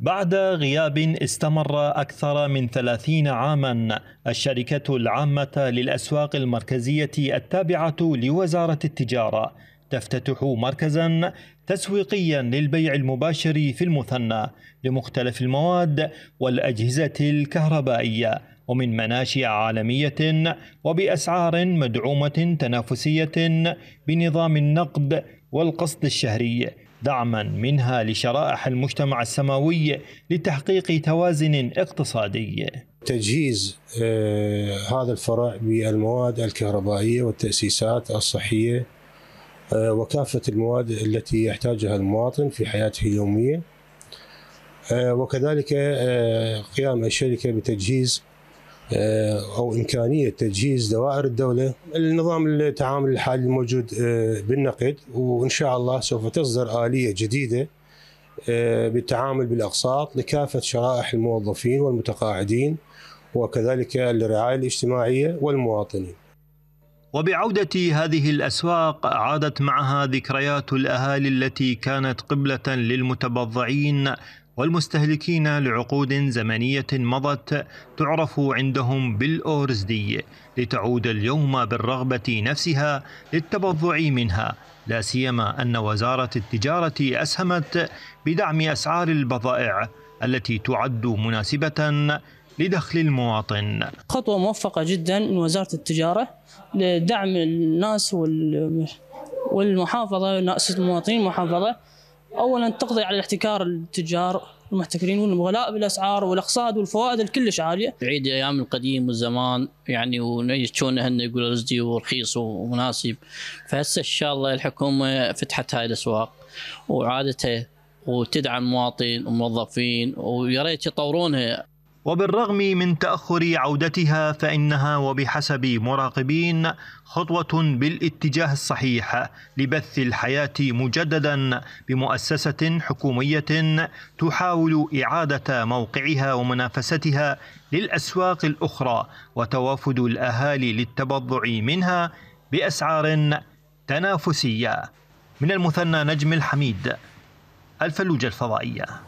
بعد غياب استمر أكثر من 30 عاما الشركة العامة للأسواق المركزية التابعة لوزارة التجارة تفتتح مركزا تسويقيا للبيع المباشر في المثنى لمختلف المواد والأجهزة الكهربائية ومن مناشئ عالمية وبأسعار مدعومة تنافسية بنظام النقد والقسط الشهري دعما منها لشرائح المجتمع السماوي لتحقيق توازن اقتصادي تجهيز آه، هذا الفرع بالمواد الكهربائيه والتاسيسات الصحيه آه، وكافه المواد التي يحتاجها المواطن في حياته اليوميه آه، وكذلك قيام الشركه بتجهيز آه، او امكانيه تجهيز دوائر الدوله النظام التعامل الحالي الموجود آه، بالنقد وان شاء الله سوف تصدر اليه جديده آه، بالتعامل بالاقساط لكافه شرائح الموظفين والمتقاعدين وكذلك للرعايه الاجتماعيه والمواطنين. وبعودة هذه الأسواق عادت معها ذكريات الأهالي التي كانت قبلة للمتبضعين والمستهلكين لعقود زمنية مضت تعرف عندهم بالأورزدي لتعود اليوم بالرغبة نفسها للتبضع منها لا سيما أن وزارة التجارة أسهمت بدعم أسعار البضائع التي تعد مناسبة لدخل المواطن خطوة موفقة جدا من وزارة التجارة لدعم الناس والمحافظة ناس المواطنين المحافظة اولا تقضي على الاحتكار التجار المحتكرين والغلاء بالاسعار والاقساط والفوائد الكلش عاليه. بعيد ايام القديم والزمان يعني ونيشون هن يقول رزدي ورخيص ومناسب فهسه ان شاء الله الحكومه فتحت هاي الاسواق وعادتها وتدعم مواطن وموظفين ويا ريت يطورونها وبالرغم من تاخر عودتها فانها وبحسب مراقبين خطوه بالاتجاه الصحيح لبث الحياه مجددا بمؤسسه حكوميه تحاول اعاده موقعها ومنافستها للاسواق الاخرى وتوافد الاهالي للتبضع منها باسعار تنافسيه من المثنى نجم الحميد الفلوجه الفضائيه